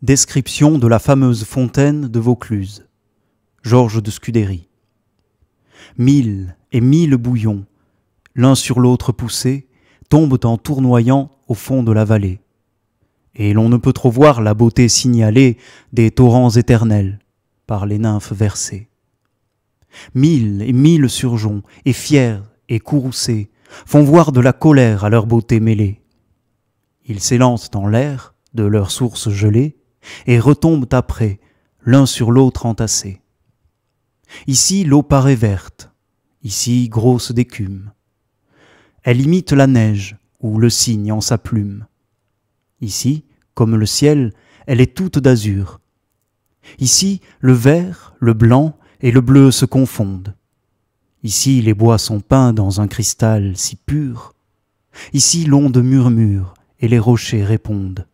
Description de la fameuse fontaine de Vaucluse. Georges de Scudéry. Mille et mille bouillons, l'un sur l'autre poussés, tombent en tournoyant au fond de la vallée. Et l'on ne peut trop voir la beauté signalée des torrents éternels par les nymphes versées. Mille et mille surgeons, et fiers et courroucés, font voir de la colère à leur beauté mêlée. Ils s'élancent en l'air de leurs sources gelées, et retombent après, l'un sur l'autre entassés. Ici, l'eau paraît verte, ici, grosse d'écume. Elle imite la neige, ou le cygne en sa plume. Ici, comme le ciel, elle est toute d'azur. Ici, le vert, le blanc et le bleu se confondent. Ici, les bois sont peints dans un cristal si pur. Ici, l'onde murmure et les rochers répondent.